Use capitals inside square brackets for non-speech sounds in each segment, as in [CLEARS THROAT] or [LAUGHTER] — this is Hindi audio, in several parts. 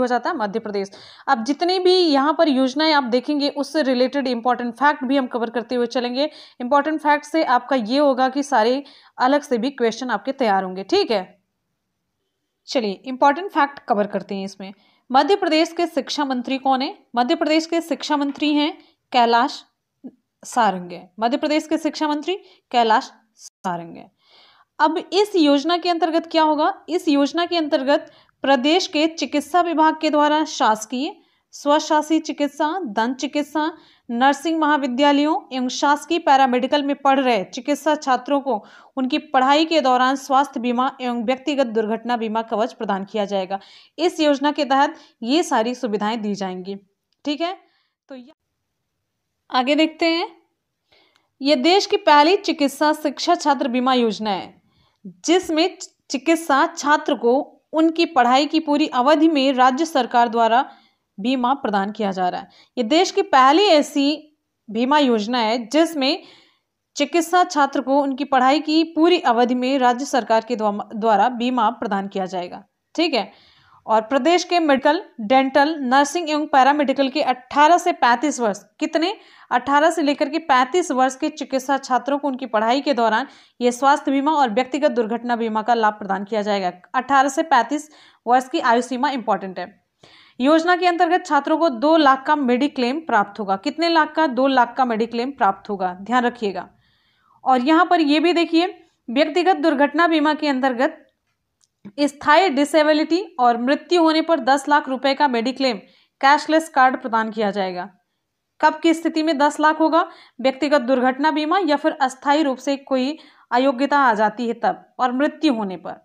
हो जाता है मध्य प्रदेश अब जितने भी यहाँ पर योजनाएं आप देखेंगे उससे रिलेटेड इंपॉर्टेंट फैक्ट भी हम कवर करते हुए चलेंगे इंपॉर्टेंट फैक्ट से आपका ये होगा कि सारे अलग से भी क्वेश्चन आपके तैयार होंगे ठीक है चलिए इंपॉर्टेंट फैक्ट कवर करते हैं इसमें मध्य प्रदेश के शिक्षा मंत्री कौन है मध्य प्रदेश के शिक्षा मंत्री हैं कैलाश सारंग मध्य प्रदेश के शिक्षा मंत्री कैलाश सारंग अब इस योजना के अंतर्गत क्या होगा इस योजना के अंतर्गत प्रदेश के चिकित्सा विभाग के द्वारा शासकीय स्वशासी चिकित्सा दंत चिकित्सा नर्सिंग महाविद्यालयों एवं शासकीय पैरामेडिकल में पढ़ रहे चिकित्सा छात्रों को उनकी पढ़ाई के दौरान स्वास्थ्य बीमा एवं व्यक्तिगत दुर्घटना बीमा कवच प्रदान किया जाएगा इस योजना के तहत ये सारी सुविधाएं दी जाएंगी ठीक है तो आगे देखते हैं यह देश की पहली चिकित्सा शिक्षा छात्र बीमा योजना है जिसमें चिकित्सा छात्र को उनकी पढ़ाई की पूरी अवधि में राज्य सरकार द्वारा बीमा प्रदान किया जा रहा है ये देश की पहली ऐसी बीमा योजना है जिसमें चिकित्सा छात्र को उनकी पढ़ाई की पूरी अवधि में राज्य सरकार के द्वारा बीमा प्रदान किया जाएगा ठीक है और प्रदेश के मेडिकल डेंटल नर्सिंग एवं पैरामेडिकल के 18 से 35 वर्ष कितने 18 से लेकर के 35 वर्ष के चिकित्सा छात्रों को उनकी पढ़ाई के दौरान ये स्वास्थ्य बीमा और व्यक्तिगत दुर्घटना बीमा का लाभ प्रदान किया जाएगा 18 से 35 वर्ष की आयु सीमा इंपॉर्टेंट है योजना के अंतर्गत छात्रों को दो लाख का मेडिक्लेम प्राप्त होगा कितने लाख का दो लाख का मेडिक्लेम प्राप्त होगा ध्यान रखिएगा और यहाँ पर ये भी देखिए व्यक्तिगत दुर्घटना बीमा के अंतर्गत स्थायी डिसेबिलिटी और मृत्यु होने पर दस लाख रुपए का मेडिक्लेम कैशलेस कार्ड प्रदान किया जाएगा कब की स्थिति में दस लाख होगा व्यक्तिगत दुर्घटना बीमा या फिर अस्थायी रूप से कोई अयोग्यता आ जाती है तब और मृत्यु होने पर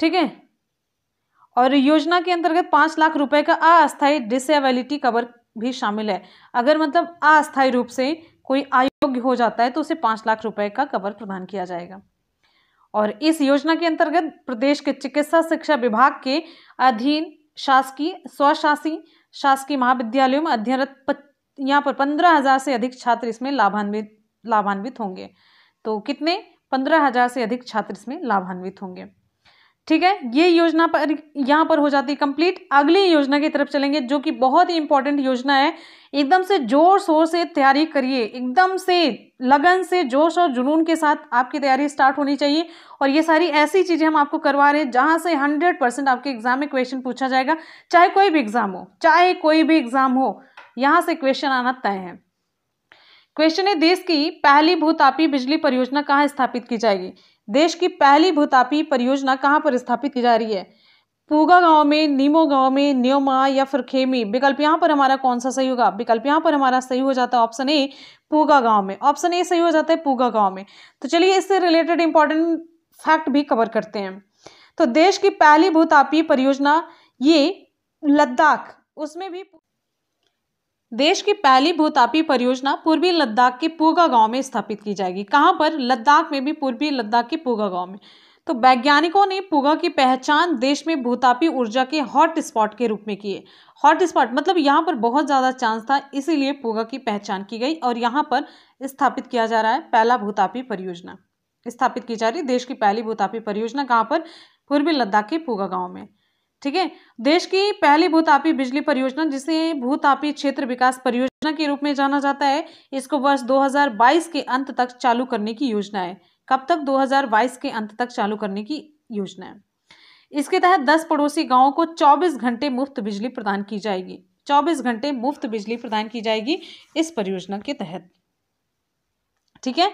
ठीक है और योजना के अंतर्गत पांच लाख रुपए का अस्थायी डिसेबिलिटी कवर भी शामिल है अगर मतलब अस्थायी रूप से कोई अयोग्य हो जाता है तो उसे पांच लाख रुपए का कवर प्रदान किया जाएगा और इस योजना के अंतर्गत प्रदेश के चिकित्सा शिक्षा विभाग के अधीन शासकीय स्वशासी शासकीय महाविद्यालयों में अध्ययनरत यहाँ पर पंद्रह हज़ार से अधिक छात्र इसमें लाभान्वित लाभान्वित होंगे तो कितने पंद्रह हज़ार से अधिक छात्र इसमें लाभान्वित होंगे ठीक है ये योजना पर यहाँ पर हो जाती है कंप्लीट अगली योजना की तरफ चलेंगे जो कि बहुत ही इंपॉर्टेंट योजना है एकदम से जोर शोर से तैयारी करिए एकदम से लगन से जोश और जुनून के साथ आपकी तैयारी स्टार्ट होनी चाहिए और ये सारी ऐसी चीज़ें हम आपको करवा रहे हैं जहां से हंड्रेड परसेंट आपके एग्जाम में क्वेश्चन पूछा जाएगा चाहे कोई भी एग्ज़ाम हो चाहे कोई भी एग्ज़ाम हो यहाँ से क्वेश्चन आना तय है क्वेश्चन है देश की पहली भूतापी बिजली परियोजना कहाँ स्थापित की जाएगी देश की पहली भूतापी परियोजना कहाँ पर स्थापित की जा रही है पूगा गांव में नीमो गांव में न्योमा या फिर खेमी विकल्प यहाँ पर हमारा कौन सा सही होगा विकल्प यहाँ पर हमारा सही हो जाता है ऑप्शन ए पूगा गांव में ऑप्शन ए सही हो जाता है पूगा गांव में तो चलिए इससे रिलेटेड इंपॉर्टेंट फैक्ट भी कवर करते हैं तो देश की पहली भूतापी परियोजना ये लद्दाख उसमें भी देश की पहली भूतापी परियोजना पूर्वी लद्दाख के पूगा गांव में स्थापित की जाएगी कहां पर लद्दाख में भी पूर्वी लद्दाख के पूगा गांव में तो वैज्ञानिकों ने पूगा की पहचान देश में भूतापी ऊर्जा के हॉट स्पॉट के रूप में किए हॉट स्पॉट मतलब यहाँ पर बहुत ज़्यादा चांस था इसीलिए पूगा की पहचान की गई और यहाँ पर स्थापित किया जा रहा है पहला भूतापी परियोजना स्थापित की जा रही देश की पहली भूतापी परियोजना कहाँ पर पूर्वी लद्दाख के पूगा गाँव में ठीक है देश की पहली भूतापी बिजली परियोजना जिसे भूतापी क्षेत्र विकास परियोजना के रूप में जाना जाता है इसको वर्ष 2022 के अंत तक चालू करने की योजना है कब तक 2022 के अंत तक चालू करने की योजना है इसके तहत 10 पड़ोसी गांवों को 24 घंटे मुफ्त बिजली प्रदान की जाएगी 24 घंटे मुफ्त बिजली प्रदान की जाएगी इस परियोजना के तहत ठीक है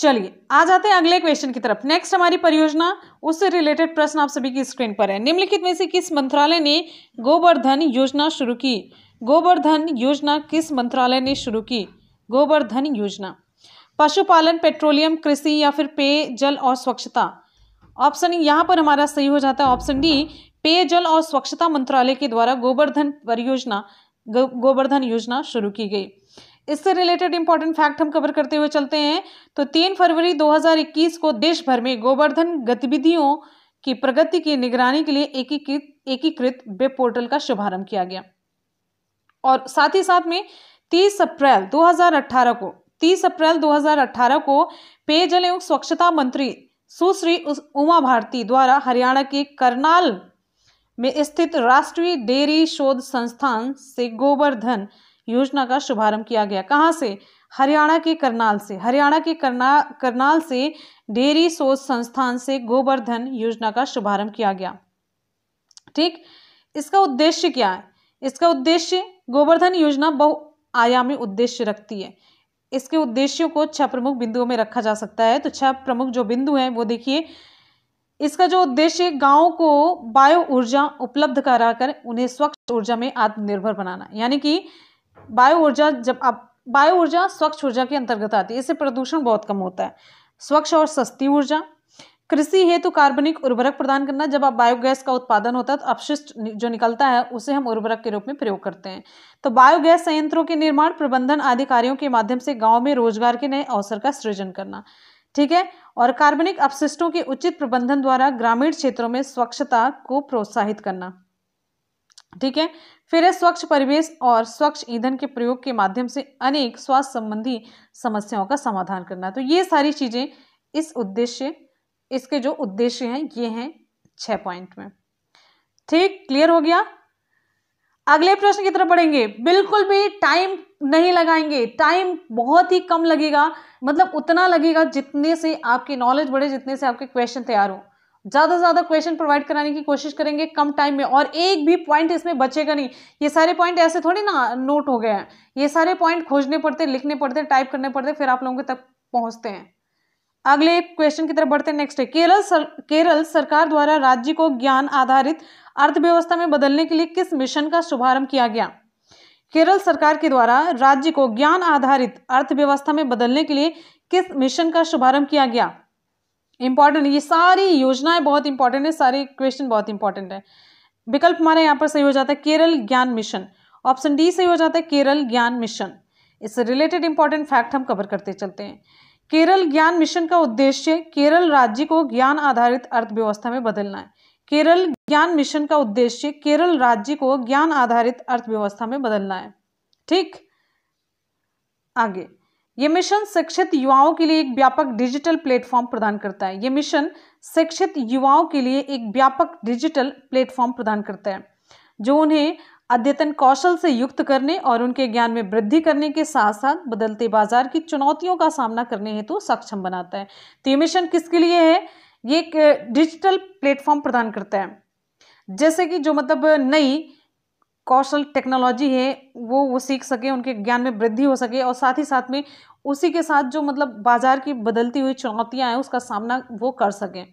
चलिए आ जाते हैं अगले क्वेश्चन की तरफ नेक्स्ट हमारी परियोजना उससे रिलेटेड प्रश्न आप सभी की स्क्रीन पर है निम्नलिखित में से किस मंत्रालय ने गोवर्धन योजना शुरू की गोवर्धन योजना किस मंत्रालय ने शुरू की गोवर्धन योजना पशुपालन पेट्रोलियम कृषि या फिर पेय जल और स्वच्छता ऑप्शन यहाँ पर हमारा सही हो जाता है ऑप्शन डी पेयजल और स्वच्छता मंत्रालय के द्वारा गोवर्धन परियोजना गोवर्धन योजना शुरू की गई इससे रिलेटेड इंपॉर्टेंट फैक्ट हम कवर करते हुए चलते हैं तो तीन फरवरी 2021 को देश भर में गोवर्धन गतिविधियों की प्रगति की निगरानी के लिए एकीकृत एकीकृत वेब पोर्टल का शुभारंभ किया गया और साथ ही साथ में 30 अप्रैल 2018 को 30 अप्रैल 2018 को पेयजल एवं स्वच्छता मंत्री सुश्री उमा भारती द्वारा हरियाणा के करनाल में स्थित राष्ट्रीय डेयरी शोध संस्थान से गोवर्धन योजना का शुभारंभ किया गया कहाँ से हरियाणा के करनाल से हरियाणा के करना करनाल से डेयरी सोच संस्थान से गोवर्धन योजना का शुभारंभ किया गया ठीक इसका उद्देश्य क्या है इसका उद्देश्य गोवर्धन योजना बहुआयामी उद्देश्य रखती है इसके उद्देश्यों को छह प्रमुख बिंदुओं में रखा जा सकता है तो छह प्रमुख जो बिंदु हैं वो देखिए इसका जो उद्देश्य गाँव को बायो ऊर्जा उपलब्ध कराकर उन्हें स्वच्छ ऊर्जा में आत्मनिर्भर बनाना यानी कि बायो ऊर्जा जब आप बायो ऊर्जा स्वच्छ ऊर्जा के अंतर्गत आती है इससे प्रदूषण बहुत कम होता है स्वच्छ और सस्ती ऊर्जा कृषि हेतु कार्बनिक उर्वरक प्रदान करना जब आप बायोगैस का उत्पादन होता है तो अपशिष्ट जो निकलता है उसे हम उर्वरक के रूप में प्रयोग करते हैं तो बायोगैस संयंत्रों के निर्माण प्रबंधन आदि कार्यों के माध्यम से गांव में रोजगार के नए अवसर का सृजन करना ठीक है और कार्बनिक अपशिष्टों के उचित प्रबंधन द्वारा ग्रामीण क्षेत्रों में स्वच्छता को प्रोत्साहित करना ठीक है फिर है स्वच्छ परिवेश और स्वच्छ ईंधन के प्रयोग के माध्यम से अनेक स्वास्थ्य संबंधी समस्याओं का समाधान करना तो ये सारी चीज़ें इस उद्देश्य इसके जो उद्देश्य हैं ये हैं छः पॉइंट में ठीक क्लियर हो गया अगले प्रश्न की तरफ बढ़ेंगे बिल्कुल भी टाइम नहीं लगाएंगे टाइम बहुत ही कम लगेगा मतलब उतना लगेगा जितने से आपकी नॉलेज बढ़े जितने से आपके क्वेश्चन तैयार हो ज़्यादा से ज़्यादा क्वेश्चन प्रोवाइड कराने की कोशिश करेंगे कम टाइम में और एक भी पॉइंट इसमें बचेगा नहीं ये सारे पॉइंट ऐसे थोड़ी ना नोट हो गए हैं ये सारे पॉइंट खोजने पड़ते लिखने पड़ते टाइप करने पड़ते फिर आप लोगों के तक पहुंचते हैं अगले क्वेश्चन की तरफ बढ़ते हैं नेक्स्ट है केरल सर, केरल सरकार द्वारा राज्य को ज्ञान आधारित अर्थव्यवस्था में बदलने के लिए किस मिशन का शुभारंभ किया गया केरल सरकार के द्वारा राज्य को ज्ञान आधारित अर्थव्यवस्था में बदलने के लिए किस मिशन का शुभारंभ किया गया इंपॉर्टेंट ये सारी योजनाएं बहुत इंपॉर्टेंट है सारे क्वेश्चन बहुत इंपॉर्टेंट है विकल्प हमारे यहाँ पर सही हो जाता है Kerala Gyan mission option D सही हो जाता है केरल ज्ञान मिशन इससे रिलेटेड इंपॉर्टेंट फैक्ट हम कवर करते चलते हैं केरल ज्ञान मिशन का उद्देश्य केरल राज्य को ज्ञान आधारित अर्थव्यवस्था में बदलना है केरल ज्ञान मिशन का उद्देश्य केरल राज्य को ज्ञान आधारित अर्थव्यवस्था में बदलना है ठीक आगे ये मिशन शिक्षित युवाओं के लिए एक व्यापक डिजिटल प्लेटफॉर्म प्रदान करता है ये मिशन शिक्षित युवाओं के लिए एक व्यापक डिजिटल प्लेटफॉर्म प्रदान करता है जो उन्हें अद्यतन कौशल से युक्त करने और उनके ज्ञान में वृद्धि करने के साथ साथ बदलते बाजार की चुनौतियों का सामना करने हेतु तो सक्षम बनाता है तो ये मिशन किसके लिए है ये एक डिजिटल प्लेटफॉर्म प्रदान करता है जैसे कि जो मतलब नई कौशल टेक्नोलॉजी है वो वो सीख सके उनके ज्ञान में वृद्धि हो सके और साथ ही साथ में उसी के साथ जो मतलब बाज़ार की बदलती हुई चुनौतियां हैं उसका सामना वो कर सकें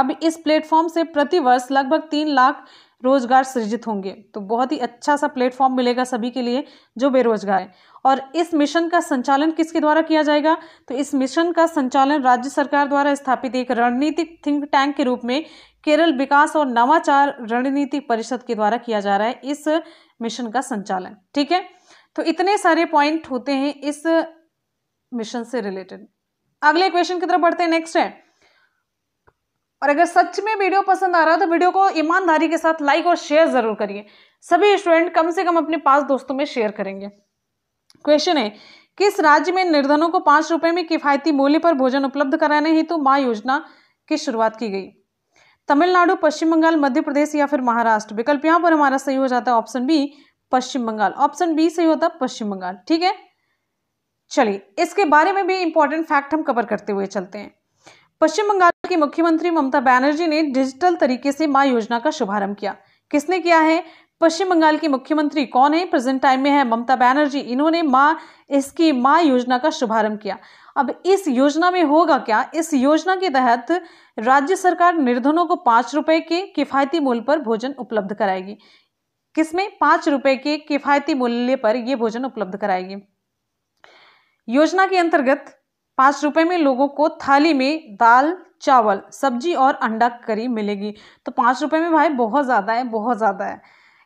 अब इस प्लेटफॉर्म से प्रतिवर्ष लगभग तीन लाख रोज़गार सृजित होंगे तो बहुत ही अच्छा सा प्लेटफॉर्म मिलेगा सभी के लिए जो बेरोजगार है और इस मिशन का संचालन किसके द्वारा किया जाएगा तो इस मिशन का संचालन राज्य सरकार द्वारा स्थापित एक रणनीतिक थिंक टैंक के रूप में केरल विकास और नवाचार रणनीति परिषद के द्वारा किया जा रहा है इस मिशन का संचालन ठीक है तो इतने सारे पॉइंट होते हैं इस मिशन से रिलेटेड अगले क्वेश्चन की तरफ बढ़ते हैं नेक्स्ट है और अगर सच में वीडियो पसंद आ रहा है तो वीडियो को ईमानदारी के साथ लाइक और शेयर ज़रूर करिए सभी स्टूडेंट कम से कम अपने पास दोस्तों में शेयर करेंगे क्वेश्चन है किस राज्य में निर्धनों को पांच रुपए में किफायती मूल्य पर भोजन उपलब्ध कराने हेतु तो माँ योजना की शुरुआत की गई तमिलनाडु पश्चिम बंगाल मध्य प्रदेश या फिर महाराष्ट्र विकल्प यहाँ पर हमारा सही हो जाता है option B Paschim Bangal option B सही होता है पश्चिम बंगाल ठीक है चलिए इसके बारे में भी इंपॉर्टेंट फैक्ट हम कवर करते हुए चलते हैं पश्चिम बंगाल की मुख्यमंत्री ममता बनर्जी ने डिजिटल तरीके से माँ योजना का शुभारंभ किया किसने किया है पश्चिम बंगाल की मुख्यमंत्री कौन है प्रेजेंट टाइम में है ममता बनर्जी इन्होंने माँ इसकी माँ योजना का शुभारंभ किया अब इस योजना में होगा क्या इस योजना के तहत राज्य सरकार निर्धनों को पाँच रुपये के किफायती मूल्य पर भोजन उपलब्ध कराएगी किसमें पाँच रुपये के किफायती मूल्य पर यह भोजन उपलब्ध कराएगी योजना के अंतर्गत पाँच रुपये में लोगों को थाली में दाल चावल सब्जी और अंडा करी मिलेगी तो पाँच रुपये में भाई बहुत ज़्यादा है बहुत ज़्यादा है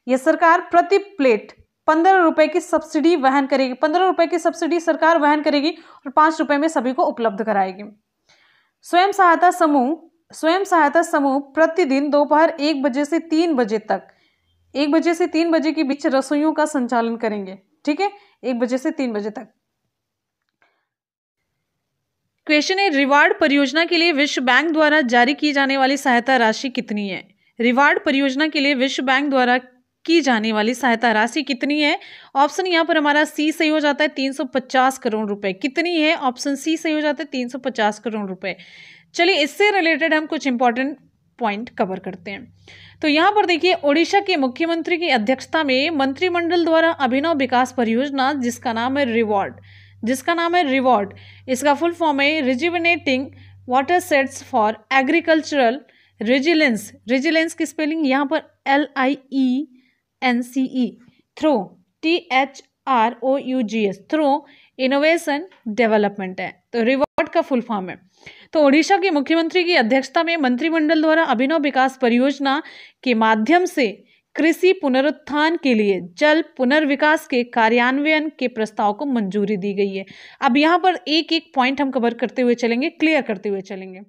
ये सरकार प्रति प्लेट पंद्रह रुपये की सब्सिडी वहन करेगी पंद्रह रुपये की सब्सिडी सरकार वहन करेगी और पाँच रुपये में सभी को उपलब्ध कराएगी स्वयं सहायता समूह स्वयं सहायता समूह प्रतिदिन दोपहर एक बजे से तीन बजे तक एक बजे से तीन बजे के बीच रसोइयों का संचालन करेंगे ठीक है एक बजे से तीन बजे तक क्वेश्चन है रिवार्ड परियोजना के लिए विश्व बैंक द्वारा जारी की जाने वाली सहायता राशि कितनी है रिवार्ड परियोजना के लिए विश्व बैंक द्वारा की जाने वाली सहायता राशि कितनी है ऑप्शन यहाँ पर हमारा सी सही हो जाता है 350 करोड़ रुपए कितनी है ऑप्शन सी सही हो जाता है 350 करोड़ रुपए चलिए इससे रिलेटेड हम कुछ इंपॉर्टेंट पॉइंट कवर करते हैं तो यहाँ पर देखिए ओडिशा के मुख्यमंत्री की अध्यक्षता में मंत्रिमंडल द्वारा अभिनव विकास परियोजना जिसका नाम है रिवॉर्ड जिसका नाम है रिवॉर्ड इसका फुल फॉर्म है rejuvenating water sheds for agricultural resilience resilience की स्पेलिंग यहाँ पर L I E N C E through T H R O U G H through innovation development है तो रिवॉर्ड का फुल फॉर्म है तो ओडिशा के मुख्यमंत्री की अध्यक्षता में मंत्रिमंडल द्वारा अभिनव विकास परियोजना के माध्यम से कृषि पुनरुत्थान के लिए जल पुनर्विकास के कार्यान्वयन के प्रस्ताव को मंजूरी दी गई है अब यहाँ पर एक एक पॉइंट हम कवर करते हुए चलेंगे क्लियर करते हुए चलेंगे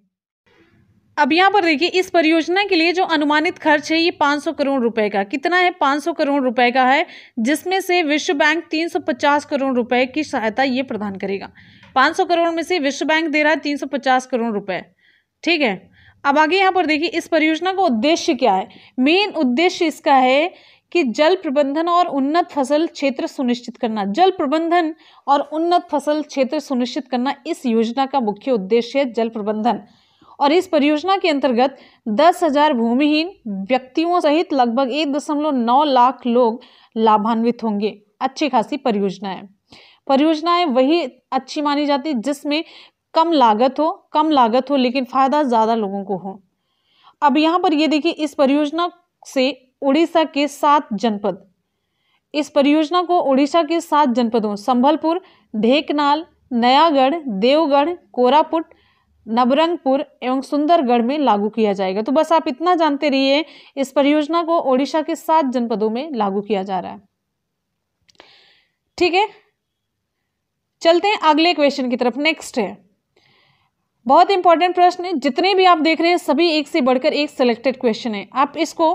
अब यहाँ पर देखिए इस परियोजना के लिए जो अनुमानित खर्च है ये 500 करोड़ रुपए का कितना है 500 करोड़ रुपए का है जिसमें से विश्व बैंक 350 करोड़ रुपए की सहायता ये प्रदान करेगा 500 करोड़ में से विश्व बैंक दे रहा है 350 करोड़ रुपए ठीक है अब आगे यहाँ पर देखिए इस परियोजना का उद्देश्य क्या है मेन उद्देश्य इसका है कि जल प्रबंधन और उन्नत फसल क्षेत्र सुनिश्चित करना जल प्रबंधन और उन्नत फसल क्षेत्र सुनिश्चित करना इस योजना का मुख्य उद्देश्य है जल प्रबंधन और इस परियोजना के अंतर्गत दस हजार भूमिहीन व्यक्तियों सहित लगभग एक दशमलव नौ लाख लोग लाभान्वित होंगे अच्छी खासी परियोजना है परियोजनाएं वही अच्छी मानी जाती जिसमें कम लागत हो कम लागत हो लेकिन फ़ायदा ज़्यादा लोगों को हो अब यहाँ पर ये देखिए इस परियोजना से उड़ीसा के सात जनपद इस परियोजना को उड़ीसा के सात जनपदों संभलपुर ढेकनाल नयागढ़ देवगढ़ कोरापुट नबरंगपुर एवं सुंदरगढ़ में लागू किया जाएगा तो बस आप इतना जानते रहिए इस परियोजना को ओडिशा के सात जनपदों में लागू किया जा रहा है ठीक है चलते हैं अगले क्वेश्चन की तरफ नेक्स्ट है बहुत इंपॉर्टेंट प्रश्न है जितने भी आप देख रहे हैं सभी एक से बढ़कर एक सिलेक्टेड क्वेश्चन है आप इसको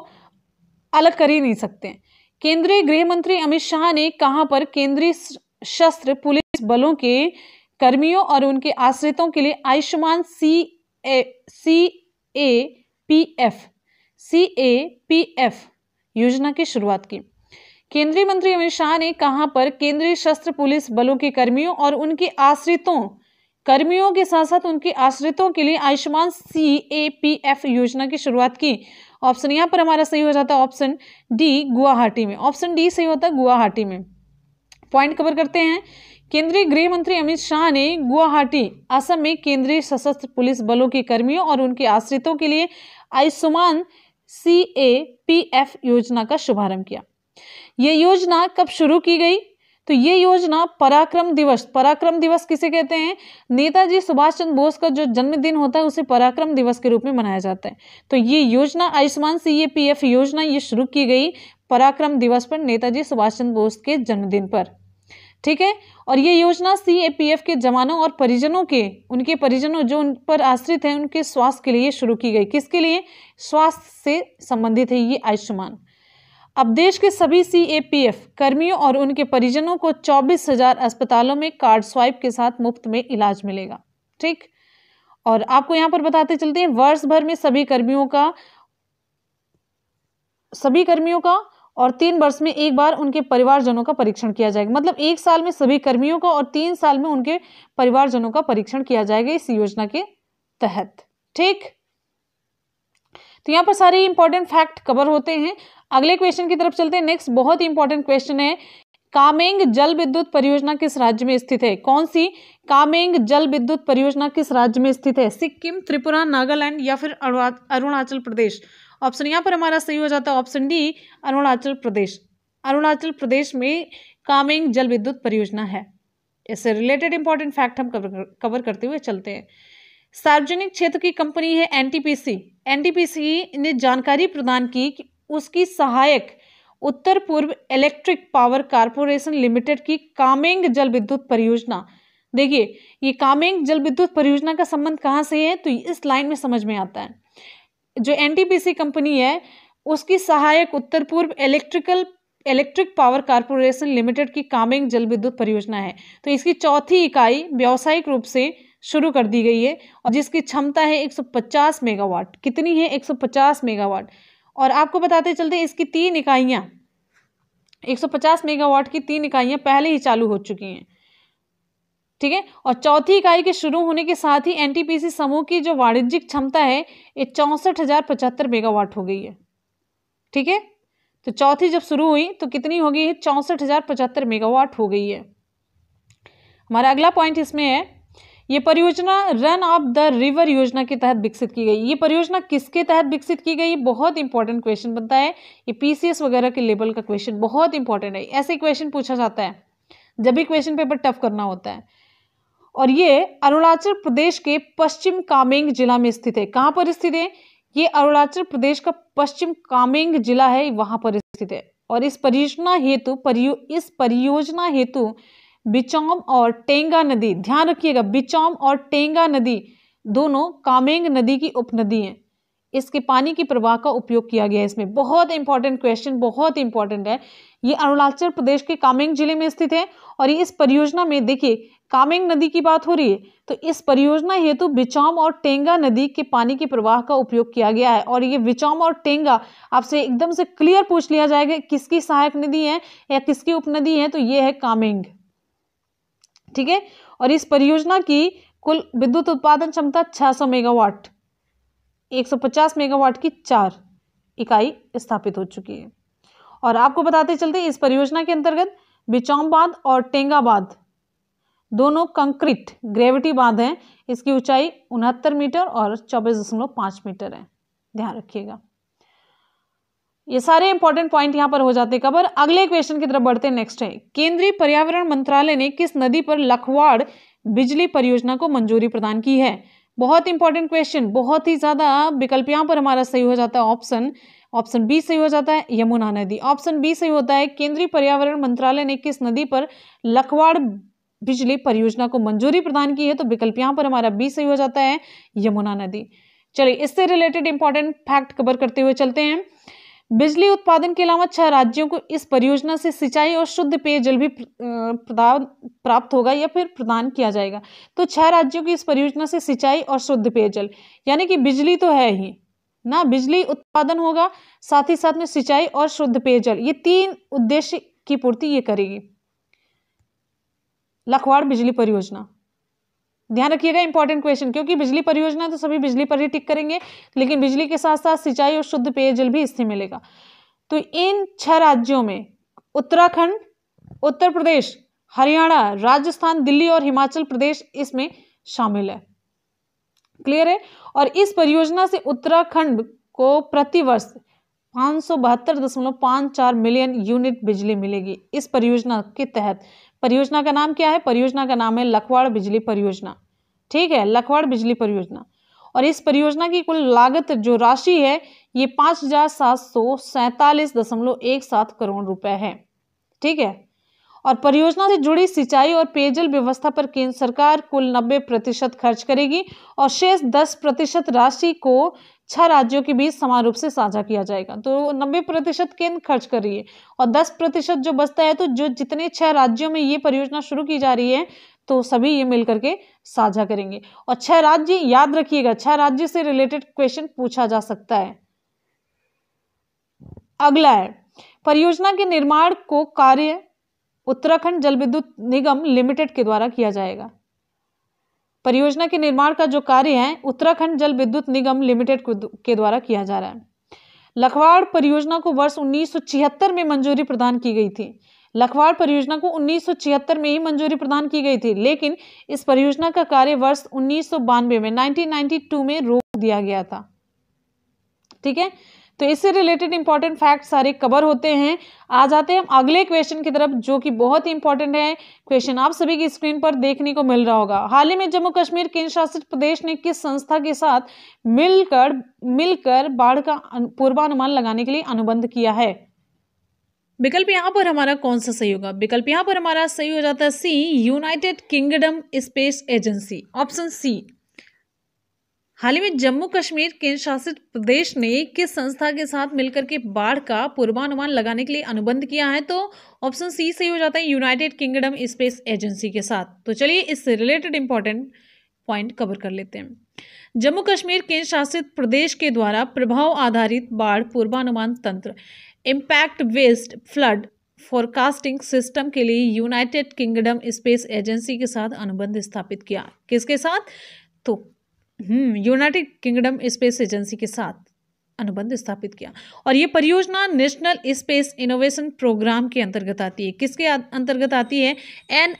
अलग कर ही नहीं सकते केंद्रीय गृह मंत्री अमित शाह ने कहा पर केंद्रीय शस्त्र पुलिस बलों के कर्मियों और उनके आश्रितों के लिए Ayushman C A C A P F C A P F योजना की शुरुआत की केंद्रीय मंत्री अमित शाह ने कहा पर केंद्रीय शस्त्र पुलिस बलों के कर्मियों और उनके आश्रितों कर्मियों के साथ साथ उनके आश्रितों के लिए Ayushman C A P F योजना की शुरुआत की ऑप्शन यहाँ पर हमारा सही हो जाता है ऑप्शन डी गुवाहाटी में ऑप्शन डी सही होता है गुवाहाटी में पॉइंट कवर करते हैं केंद्रीय गृह मंत्री अमित शाह ने गुवाहाटी असम में केंद्रीय सशस्त्र पुलिस बलों के कर्मियों और उनके आश्रितों के लिए Ayushman C A P F योजना का शुभारंभ किया यह योजना कब शुरू की गई तो ये योजना पराक्रम दिवस पराक्रम दिवस किसे कहते हैं नेताजी सुभाष चंद्र बोस का जो जन्मदिन होता है उसे पराक्रम दिवस के रूप में मनाया जाता है तो ये योजना Ayushman C A P F योजना ये शुरू की गई पराक्रम दिवस पर नेताजी सुभाष चंद्र बोस के जन्मदिन पर ठीक है और ये योजना सी ए पी एफ के जवानों और परिजनों के उनके परिजनों जो उन पर आश्रित हैं उनके स्वास्थ्य के लिए शुरू की गई किसके लिए स्वास्थ्य से संबंधित है ये आयुष्मान अब देश के सभी सीएपीएफ कर्मियों और उनके परिजनों को चौबीस हजार अस्पतालों में कार्ड स्वाइप के साथ मुफ्त में इलाज मिलेगा ठीक और आपको यहां पर बताते चलते हैं वर्ष भर में सभी कर्मियों का सभी कर्मियों का और तीन वर्ष में एक बार उनके परिवारजनों का परीक्षण किया जाएगा मतलब एक साल में सभी कर्मियों का और तीन साल में उनके परिवारजनों का परीक्षण किया जाएगा इस योजना के तहत ठीक तो यहाँ पर सारे इंपॉर्टेंट फैक्ट कवर होते हैं अगले क्वेश्चन की तरफ चलते हैं नेक्स्ट बहुत ही इंपॉर्टेंट क्वेश्चन है कामेंग जल विद्युत परियोजना किस राज्य में स्थित है कौन सी कामेंग जल विद्युत परियोजना किस राज्य में स्थित है सिक्किम त्रिपुरा नागालैंड या फिर अरुणाचल प्रदेश ऑप्शन यहाँ पर हमारा सही हो जाता है ऑप्शन डी अरुणाचल प्रदेश अरुणाचल प्रदेश में कामेंग जल विद्युत परियोजना है इससे रिलेटेड इंपॉर्टेंट फैक्ट हम कवर कवर करते हुए चलते हैं सार्वजनिक क्षेत्र की कंपनी है एनटीपीसी एनटीपीसी ने जानकारी प्रदान की कि उसकी सहायक उत्तर पूर्व इलेक्ट्रिक पावर कारपोरेशन लिमिटेड की कामेंग जल विद्युत परियोजना देखिए ये कामेंग जल विद्युत परियोजना का संबंध कहाँ से है तो इस लाइन में समझ में आता है जो एनटीपीसी कंपनी है उसकी सहायक उत्तर पूर्व electrical electric power corporation limited की कामेंग जल विद्युत परियोजना है तो इसकी चौथी इकाई व्यावसायिक रूप से शुरू कर दी गई है और जिसकी क्षमता है 150 मेगावाट कितनी है 150 मेगावाट और आपको बताते चलते इसकी तीन इकाइयाँ 150 मेगावाट की तीन इकाइयाँ पहले ही चालू हो चुकी हैं ठीक है और चौथी इकाई के शुरू होने के साथ ही एनटीपीसी समूह की जो वाणिज्यिक क्षमता है ये चौंसठ हजार पचहत्तर मेगावाट हो गई है ठीक है तो चौथी जब शुरू हुई तो कितनी हो गई है चौंसठ हजार पचहत्तर मेगावाट हो गई है हमारा अगला पॉइंट इसमें है ये परियोजना रन ऑफ द रिवर योजना के तहत विकसित की गई ये परियोजना किसके तहत विकसित की गई बहुत इंपॉर्टेंट क्वेश्चन बनता है ये पीसीएस वगैरह के लेवल का क्वेश्चन बहुत इंपॉर्टेंट है ऐसे क्वेश्चन पूछा जाता है जब भी क्वेश्चन पेपर टफ करना होता है और ये अरुणाचल प्रदेश के पश्चिम कामेंग जिला में स्थित है कहाँ पर स्थित है ये अरुणाचल प्रदेश का पश्चिम कामेंग जिला है वहाँ पर स्थित है और इस परियोजना हेतु परियो इस परियोजना हेतु बिचौम और टेंगा नदी ध्यान रखिएगा बिचौम और टेंगा नदी दोनों कामेंग नदी की उपनदी हैं इसके पानी की प्रवाह का उपयोग किया गया है इसमें बहुत इंपॉर्टेंट क्वेश्चन बहुत इंपॉर्टेंट है ये अरुणाचल प्रदेश के कामेंग जिले में स्थित है और ये इस परियोजना में देखिए कामेंग नदी की बात हो रही है तो इस परियोजना हेतु तो बिचौम और टेंगा नदी के पानी के प्रवाह का उपयोग किया गया है और ये बिचौम और टेंगा आपसे एकदम से क्लियर पूछ लिया जाएगा किसकी सहायक नदी है या किसकी उपनदी है तो ये है कामेंग ठीक है और इस परियोजना की कुल विद्युत उत्पादन क्षमता 600 मेगावाट 150 मेगावाट की चार इकाई स्थापित हो चुकी है और आपको बताते चलते इस परियोजना के अंतर्गत बिचौम बांध और टेंगा बांध दोनों कंक्रीट ग्रेविटी बांध हैं इसकी ऊंचाई उनहत्तर मीटर और चौबीस दशमलव पाँच मीटर है ध्यान रखिएगा ये सारे इंपॉर्टेंट पॉइंट यहाँ पर हो जाते कबर अगले क्वेश्चन की तरफ बढ़ते नेक्स्ट है केंद्रीय पर्यावरण मंत्रालय ने किस नदी पर लखवाड़ बिजली परियोजना को मंजूरी प्रदान की है बहुत इंपॉर्टेंट क्वेश्चन बहुत ही ज़्यादा विकल्प यहाँ पर हमारा सही हो जाता है ऑप्शन ऑप्शन बी सही हो जाता है यमुना नदी ऑप्शन बी सही होता है केंद्रीय पर्यावरण मंत्रालय ने किस नदी पर लखवाड़ बिजली परियोजना को मंजूरी प्रदान की है तो विकल्प यहाँ पर हमारा बी सही हो जाता है यमुना नदी चलिए इससे रिलेटेड इंपॉर्टेंट फैक्ट कवर करते हुए चलते हैं बिजली उत्पादन के अलावा छह राज्यों को इस परियोजना से सिंचाई और शुद्ध पेयजल भी प्रदान प्राप्त होगा या फिर प्रदान किया जाएगा तो छह राज्यों की इस परियोजना से सिंचाई और शुद्ध पेयजल यानी कि बिजली तो है ही ना बिजली उत्पादन होगा साथ ही साथ में सिंचाई और शुद्ध पेयजल ये तीन उद्देश्य की पूर्ति ये करेगी लखवाड़ बिजली परियोजना ध्यान रखिएगा इंपॉर्टेंट क्वेश्चन क्योंकि बिजली परियोजना तो सभी बिजली पर ही टिक करेंगे लेकिन बिजली के साथ साथ सिंचाई और शुद्ध पेयजल भी इससे मिलेगा तो इन छह राज्यों में उत्तराखंड उत्तर प्रदेश हरियाणा राजस्थान दिल्ली और हिमाचल प्रदेश इसमें शामिल है क्लियर है और इस परियोजना से उत्तराखंड को प्रतिवर्ष पाँच मिलियन यूनिट बिजली मिलेगी इस परियोजना के तहत परियोजना का नाम क्या है परियोजना का नाम है लखवाड़ बिजली परियोजना ठीक है लखवाड़ बिजली परियोजना और इस परियोजना की कुल लागत जो राशि है ये पाँच हजार सात सौ सैंतालीस दशमलव एक सात करोड़ रुपए है ठीक है और परियोजना से जुड़ी सिंचाई और पेयजल व्यवस्था पर केंद्र सरकार कुल नब्बे प्रतिशत खर्च करेगी और शेष दस प्रतिशत राशि को छह राज्यों के बीच समान रूप से साझा किया जाएगा तो नब्बे प्रतिशत केंद्र खर्च कर रही है और दस प्रतिशत जो बचता है तो जो जितने छह राज्यों में ये परियोजना शुरू की जा रही है तो सभी ये मिल करके साझा करेंगे और छह राज्य याद रखिएगा छह राज्य से रिलेटेड क्वेश्चन पूछा जा सकता है अगला है परियोजना के निर्माण को कार्य उत्तराखंड जल विद्युत निगम लिमिटेड के द्वारा किया जाएगा परियोजना के निर्माण का जो कार्य है उत्तराखंड जल विद्युत निगम लिमिटेड के द्वारा किया जा रहा है लखवाड़ परियोजना को वर्ष उन्नीस में मंजूरी प्रदान की गई थी लखवाड़ परियोजना को उन्नीस में ही मंजूरी प्रदान की गई थी लेकिन इस परियोजना का कार्य वर्ष उन्नीस में 1992 में रोक दिया गया था ठीक है तो इससे रिलेटेड इंपॉर्टेंट फैक्ट सारे कवर होते हैं आ जाते हैं हम अगले क्वेश्चन की तरफ जो कि बहुत ही इंपॉर्टेंट है क्वेश्चन आप सभी की स्क्रीन पर देखने को मिल रहा होगा हाल ही में जम्मू कश्मीर केंद्र शासित प्रदेश ने किस संस्था के साथ मिलकर मिलकर बाढ़ का पूर्वानुमान लगाने के लिए अनुबंध किया है विकल्प यहाँ पर हमारा कौन सा सही होगा विकल्प यहाँ पर हमारा सही हो जाता है C United Kingdom Space Agency option C हाल ही में जम्मू कश्मीर केंद्र शासित प्रदेश ने किस संस्था के साथ मिलकर के बाढ़ का पूर्वानुमान लगाने के लिए अनुबंध किया है तो ऑप्शन सी सही हो जाता है यूनाइटेड किंगडम स्पेस एजेंसी के साथ तो चलिए इससे रिलेटेड इंपॉर्टेंट पॉइंट कवर कर लेते हैं जम्मू कश्मीर केंद्र शासित प्रदेश के द्वारा प्रभाव आधारित बाढ़ पूर्वानुमान तंत्र impact based flood forecasting system के लिए यूनाइटेड किंगडम स्पेस एजेंसी के साथ अनुबंध स्थापित किया किसके साथ तो हम्म, यूनाइटेड किंगडम स्पेस एजेंसी के साथ अनुबंध स्थापित किया और ये परियोजना नेशनल स्पेस इनोवेशन प्रोग्राम के अंतर्गत आती है किसके अं-, अंतर्गत आती है एन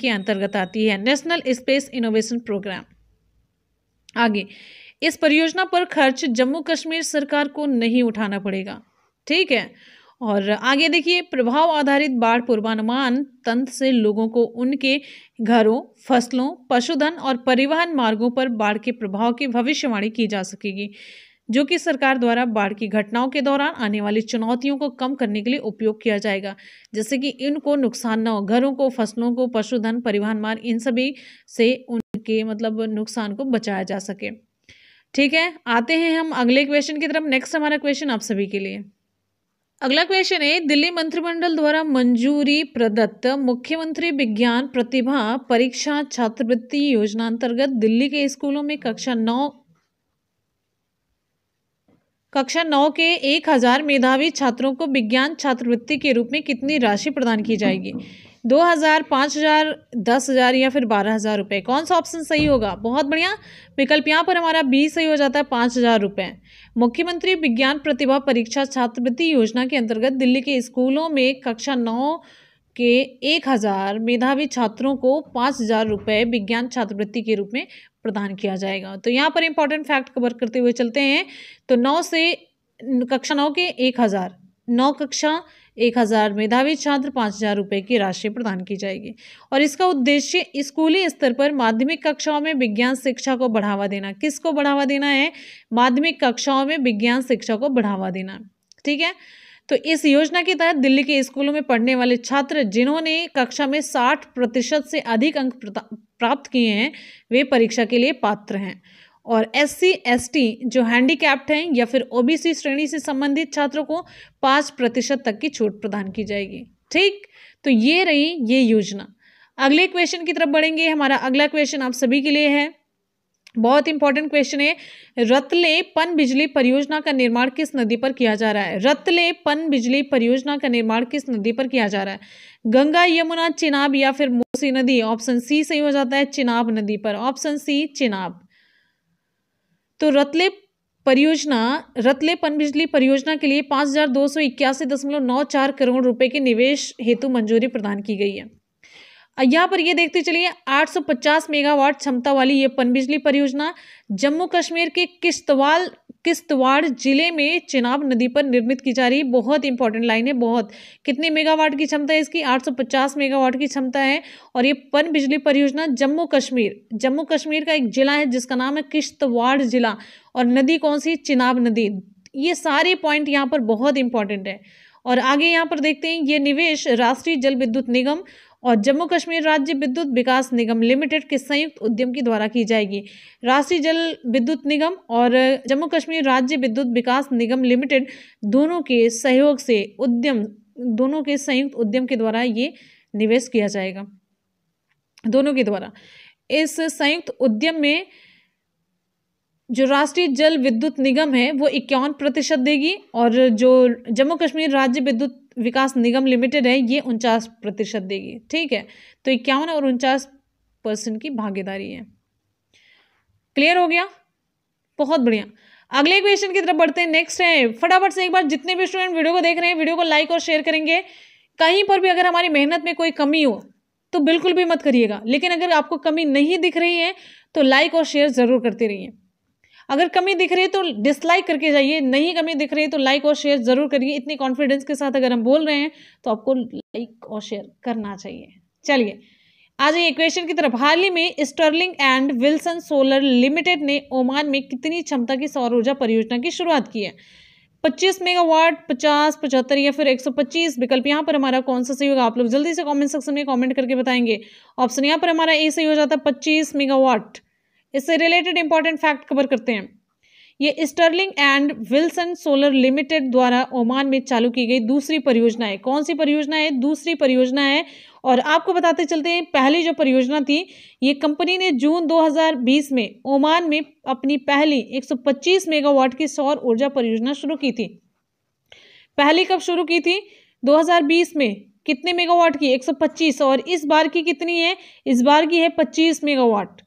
के अंतर्गत आती है नेशनल स्पेस इनोवेशन प्रोग्राम आगे इस परियोजना पर खर्च जम्मू कश्मीर सरकार को नहीं उठाना पड़ेगा ठीक है और आगे देखिए प्रभाव आधारित बाढ़ पूर्वानुमान तंत्र से लोगों को उनके घरों फसलों पशुधन और परिवहन मार्गों पर बाढ़ के प्रभाव की भविष्यवाणी की जा सकेगी जो कि सरकार द्वारा बाढ़ की घटनाओं के दौरान आने वाली चुनौतियों को कम करने के लिए उपयोग किया जाएगा जैसे कि इनको नुकसान न हो घरों को फसलों को पशुधन परिवहन मार्ग इन सभी से उनके मतलब नुकसान को बचाया जा सके ठीक है आते हैं हम अगले क्वेश्चन की तरफ नेक्स्ट हमारा क्वेश्चन आप सभी के लिए अगला क्वेश्चन है दिल्ली मंत्रिमंडल द्वारा मंजूरी प्रदत्त मुख्यमंत्री विज्ञान प्रतिभा परीक्षा छात्रवृत्ति योजना अंतर्गत दिल्ली के स्कूलों में कक्षा नौ कक्षा नौ के एक हजार मेधावी छात्रों को विज्ञान छात्रवृत्ति के रूप में कितनी राशि प्रदान की जाएगी दो हजार पाँच हजार दस हजार या फिर बारह हजार रुपये कौन सा ऑप्शन सही होगा बहुत बढ़िया विकल्प यहाँ पर हमारा बी सही हो जाता है पाँच हजार रुपये मुख्यमंत्री विज्ञान प्रतिभा परीक्षा छात्रवृत्ति योजना के अंतर्गत दिल्ली के स्कूलों में कक्षा नौ के एक हज़ार मेधावी छात्रों को पाँच हज़ार रुपये विज्ञान छात्रवृत्ति के रूप में प्रदान किया जाएगा तो यहाँ पर इंपॉर्टेंट फैक्ट कवर करते हुए चलते हैं तो नौ से कक्षा नौ के एक हज़ार नौ कक्षा एक हज़ार मेधावी छात्र पाँच हज़ार रुपये की राशि प्रदान की जाएगी और इसका उद्देश्य स्कूली स्तर पर माध्यमिक कक्षाओं में विज्ञान शिक्षा को बढ़ावा देना किसको बढ़ावा देना है माध्यमिक कक्षाओं में विज्ञान शिक्षा को बढ़ावा देना ठीक है तो इस योजना के तहत दिल्ली के स्कूलों में पढ़ने वाले छात्र जिन्होंने कक्षा में साठ प्रतिशत से अधिक अंक प्राप्त किए हैं वे परीक्षा के लिए पात्र हैं और एस सी एस टी जो हैंडीकैप्ड हैं या फिर ओबीसी श्रेणी से संबंधित छात्रों को पाँच प्रतिशत तक की छूट प्रदान की जाएगी ठीक तो ये रही ये योजना अगले क्वेश्चन की तरफ बढ़ेंगे हमारा अगला क्वेश्चन आप सभी के लिए है बहुत इंपॉर्टेंट क्वेश्चन है रतले पन बिजली परियोजना का निर्माण किस नदी पर किया जा रहा है रतले पन बिजली परियोजना का निर्माण किस नदी पर किया जा रहा है गंगा यमुना चिनाब या फिर मोसी नदी ऑप्शन सी सही हो जाता है चिनाब नदी पर ऑप्शन सी चिनाब तो रतले परियोजना रतले पनबिजली परियोजना के लिए पाँच हज़ार दो सौ इक्यासी दशमलव नौ चार करोड़ रुपए के निवेश हेतु मंजूरी प्रदान की गई है यहाँ पर ये देखते चलिए 850 मेगावाट क्षमता वाली ये पनबिजली परियोजना जम्मू कश्मीर के किश्तवाल किश्तवाड़ जिले में चिनाब नदी पर निर्मित की जा रही बहुत इंपॉर्टेंट लाइन है बहुत कितनी मेगावाट की क्षमता है इसकी 850 मेगावाट की क्षमता है और ये पन बिजली परियोजना जम्मू कश्मीर जम्मू कश्मीर का एक जिला है जिसका नाम है किश्तवाड़ जिला और नदी कौन सी चिनाब नदी ये सारे पॉइंट यहाँ पर बहुत इंपॉर्टेंट है और आगे यहाँ पर देखते हैं ये निवेश राष्ट्रीय जल विद्युत निगम और जम्मू कश्मीर राज्य विद्युत विकास निगम लिमिटेड के संयुक्त उद्यम के द्वारा की जाएगी राष्ट्रीय जल विद्युत निगम और जम्मू कश्मीर राज्य विद्युत विकास निगम लिमिटेड दोनों के सहयोग से उद्यम दोनों के संयुक्त उद्यम के द्वारा ये निवेश किया जाएगा दोनों के द्वारा इस संयुक्त उद्यम में जो राष्ट्रीय जल विद्युत निगम है वो इक्यावन प्रतिशत देगी और जो जम्मू कश्मीर राज्य विद्युत विकास निगम लिमिटेड है ये उनचास प्रतिशत देगी ठीक है तो इक्यावन और उनचास परसेंट की भागीदारी है क्लियर हो गया बहुत बढ़िया अगले क्वेश्चन की तरफ बढ़ते हैं नेक्स्ट है फटाफट से एक बार जितने भी स्टूडेंट वीडियो को देख रहे हैं वीडियो को लाइक और शेयर करेंगे कहीं पर भी अगर हमारी मेहनत में कोई कमी हो तो बिल्कुल भी मत करिएगा लेकिन अगर आपको कमी नहीं दिख रही है तो लाइक और शेयर ज़रूर करते रहिए अगर कमी दिख रही है तो डिसलाइक करके जाइए नहीं कमी दिख रही है तो लाइक और शेयर ज़रूर करिए इतनी कॉन्फिडेंस के साथ अगर हम बोल रहे हैं तो आपको लाइक और शेयर करना चाहिए चलिए आज ये क्वेश्चन की तरफ हाल ही में Sterling and Wilson Solar Limited ने ओमान में कितनी क्षमता की सौर ऊर्जा परियोजना की शुरुआत की है 25 मेगावाट 50, पचहत्तर या फिर 125 विकल्प यहाँ पर हमारा कौन सा सही होगा आप लोग जल्दी से कमेंट सेक्शन में कमेंट करके बताएंगे ऑप्शन यहाँ पर हमारा ए सही हो जाता है पच्चीस मेगावाट इससे रिलेटेड इंपॉर्टेंट फैक्ट कवर करते हैं ये Sterling and Wilson Solar Limited द्वारा ओमान में चालू की गई दूसरी परियोजना है कौन सी परियोजना है दूसरी परियोजना है और आपको बताते चलते हैं पहली जो परियोजना थी ये कंपनी ने जून 2020 में ओमान में अपनी पहली 125 मेगावाट की सौर ऊर्जा परियोजना शुरू की थी पहली कब शुरू की थी 2020 में कितने मेगावाट की 125 और इस बार की कितनी है इस बार की है 25 मेगावाट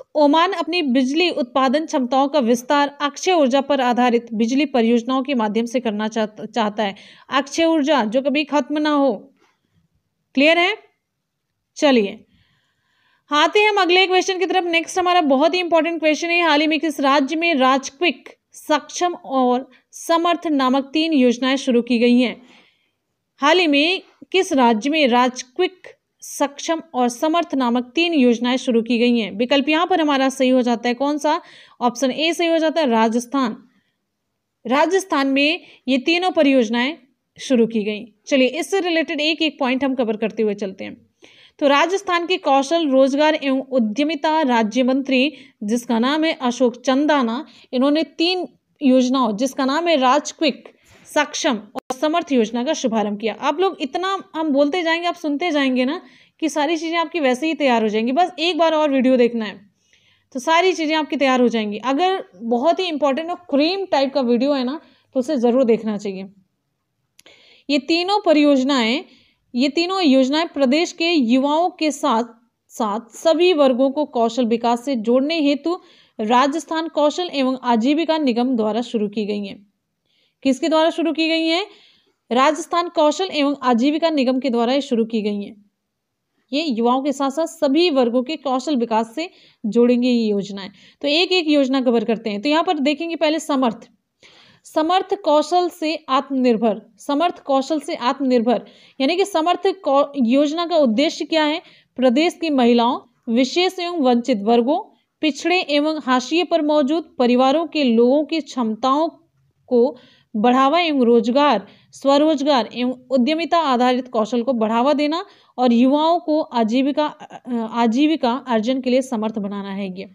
तो ओमान अपनी बिजली उत्पादन क्षमताओं का विस्तार अक्षय ऊर्जा पर आधारित बिजली परियोजनाओं के माध्यम से करना चाहता है अक्षय ऊर्जा जो कभी खत्म ना हो क्लियर है चलिए आते हैं हम अगले क्वेश्चन की तरफ नेक्स्ट हमारा बहुत ही इंपॉर्टेंट क्वेश्चन है हाल ही में किस राज्य में राजक्विक सक्षम और समर्थ नामक तीन योजनाएं शुरू की गई हैं हाल ही में किस राज्य में राजक्विक सक्षम और समर्थ नामक तीन योजनाएं शुरू की गई हैं विकल्प यहां पर हमारा सही हो जाता है कौन सा ऑप्शन ए सही हो जाता है राजस्थान राजस्थान में ये तीनों परियोजनाएं शुरू की गई चलिए इससे रिलेटेड एक एक पॉइंट हम कवर करते हुए चलते हैं तो राजस्थान के कौशल रोजगार एवं उद्यमिता राज्य मंत्री जिसका नाम है अशोक चंदाना इन्होंने तीन योजनाओं जिसका नाम है राजक्विक क्विक सक्षम और समर्थ योजना का शुभारंभ किया आप लोग इतना हम बोलते जाएंगे आप सुनते जाएंगे ना कि सारी चीज़ें आपकी वैसे ही तैयार हो जाएंगी बस एक बार और वीडियो देखना है तो सारी चीज़ें आपकी तैयार हो जाएंगी अगर बहुत ही इंपॉर्टेंट और क्रीम टाइप का वीडियो है ना तो उसे ज़रूर देखना चाहिए ये तीनों परियोजनाएं ये तीनों योजनाएं प्रदेश के युवाओं के साथ साथ सभी वर्गों को कौशल विकास से जोड़ने हेतु राजस्थान कौशल एवं आजीविका निगम द्वारा शुरू की गई हैं किसके द्वारा शुरू की गई है राजस्थान कौशल एवं आजीविका निगम के द्वारा ये शुरू की गई है ये युवाओं के साथ साथ सभी वर्गों के कौशल विकास से जोड़ेंगे ये योजनाएं तो एक एक योजना कवर करते हैं तो यहाँ पर देखेंगे पहले समर्थ समर्थ कौशल से आत्मनिर्भर समर्थ कौशल से आत्मनिर्भर यानी कि समर्थ योजना का उद्देश्य क्या है प्रदेश की महिलाओं विशेष एवं वंचित वर्गों पिछड़े एवं हाशिए पर मौजूद परिवारों के लोगों की क्षमताओं को बढ़ावा एवं रोजगार स्वरोजगार एवं उद्यमिता आधारित कौशल को बढ़ावा देना और युवाओं को आजीविका आजीविका अर्जन के लिए समर्थ बनाना है ये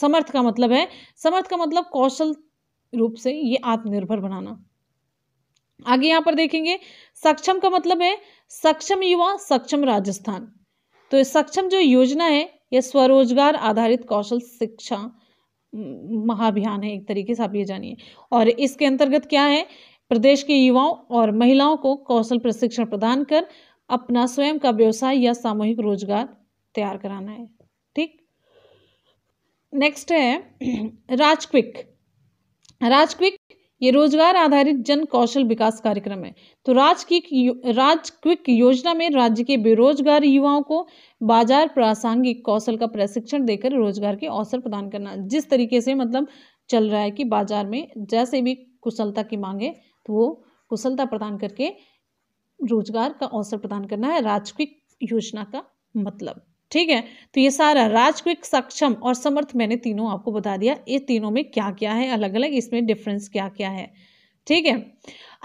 समर्थ का मतलब है समर्थ का मतलब कौशल रूप से ये आत्मनिर्भर बनाना आगे यहाँ पर देखेंगे सक्षम का मतलब है सक्षम युवा सक्षम राजस्थान तो सक्षम जो योजना है यह स्वरोजगार आधारित कौशल शिक्षा महाभियान है एक तरीके से आप ये जानिए और इसके अंतर्गत क्या है प्रदेश के युवाओं और महिलाओं को कौशल प्रशिक्षण प्रदान कर अपना स्वयं का व्यवसाय या सामूहिक रोजगार तैयार कराना है ठीक नेक्स्ट है [CLEARS THROAT] राजक्विक राजक्विक ये रोजगार आधारित जन कौशल विकास कार्यक्रम है तो राज की राज क्विक योजना में राज्य के बेरोजगार युवाओं को बाजार प्रासंगिक कौशल का प्रशिक्षण देकर रोजगार के अवसर प्रदान करना जिस तरीके से मतलब चल रहा है कि बाजार में जैसे भी कुशलता की मांग है तो वो कुशलता प्रदान करके रोजगार का अवसर प्रदान करना है राजक्विक योजना का मतलब ठीक है तो ये सारा राजक्विक सक्षम और समर्थ मैंने तीनों आपको बता दिया ये तीनों में क्या क्या है अलग अलग इसमें डिफरेंस क्या क्या है ठीक है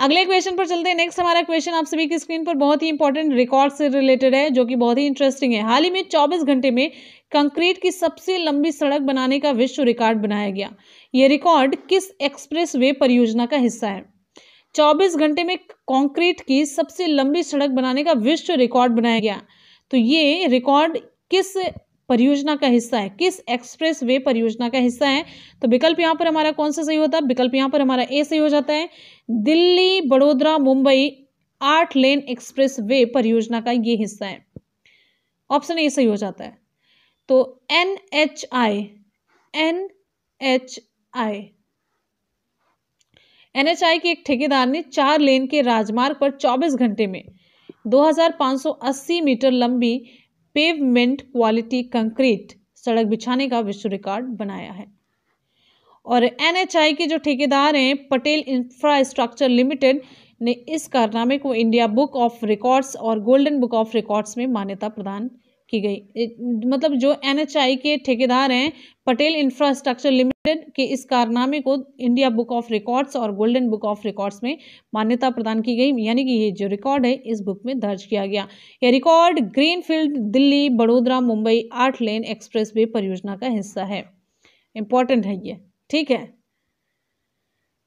अगले क्वेश्चन पर चलते हैं नेक्स्ट हमारा क्वेश्चन आप सभी की स्क्रीन पर बहुत ही इंपॉर्टेंट रिकॉर्ड से रिलेटेड है जो कि बहुत ही इंटरेस्टिंग है हाल ही में 24 घंटे में कंक्रीट की सबसे लंबी सड़क बनाने का विश्व रिकॉर्ड बनाया गया ये रिकॉर्ड किस एक्सप्रेस वे परियोजना का हिस्सा है 24 घंटे में कंक्रीट की सबसे लंबी सड़क बनाने का विश्व रिकॉर्ड बनाया गया तो ये रिकॉर्ड किस परियोजना का हिस्सा है किस एक्सप्रेस वे परियोजना का हिस्सा है तो विकल्प यहाँ पर हमारा कौन सा सही होता है विकल्प यहाँ पर हमारा ए सही हो जाता है दिल्ली बड़ोदरा मुंबई आठ लेन एक्सप्रेस वे परियोजना का ये हिस्सा है ऑप्शन ए सही हो जाता है तो N H I N H I I के एक ठेकेदार ने चार लेन के राजमार्ग पर 24 घंटे में 2580 मीटर लंबी पेवमेंट क्वालिटी कंक्रीट सड़क बिछाने का विश्व रिकॉर्ड बनाया है और एनएचआई के जो ठेकेदार हैं पटेल इंफ्रास्ट्रक्चर लिमिटेड ने इस कारनामे को इंडिया बुक ऑफ रिकॉर्ड्स और गोल्डन बुक ऑफ रिकॉर्ड्स में मान्यता प्रदान की गई मतलब जो एनएचआई के ठेकेदार हैं पटेल इंफ्रास्ट्रक्चर लिमिटेड के इस कारनामे को इंडिया बुक ऑफ रिकॉर्ड्स और गोल्डन बुक ऑफ रिकॉर्ड्स में मान्यता प्रदान की गई यानी कि ये जो रिकॉर्ड है इस बुक में दर्ज किया गया यह रिकॉर्ड ग्रीनफील्ड दिल्ली बड़ोदरा मुंबई आठ लेन एक्सप्रेस परियोजना का हिस्सा है इंपॉर्टेंट है ये ठीक है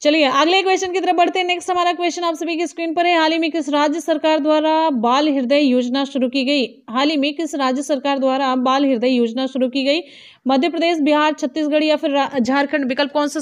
चलिए अगले क्वेश्चन की तरफ बढ़ते हैं नेक्स्ट हमारा क्वेश्चन आप सभी की स्क्रीन पर है हाल ही में किस राज्य सरकार द्वारा बाल हृदय योजना शुरू की गई हाल ही में किस राज्य सरकार द्वारा बाल हृदय योजना शुरू की गई मध्य प्रदेश बिहार छत्तीसगढ़ या फिर झारखंड विकल्प कौन सा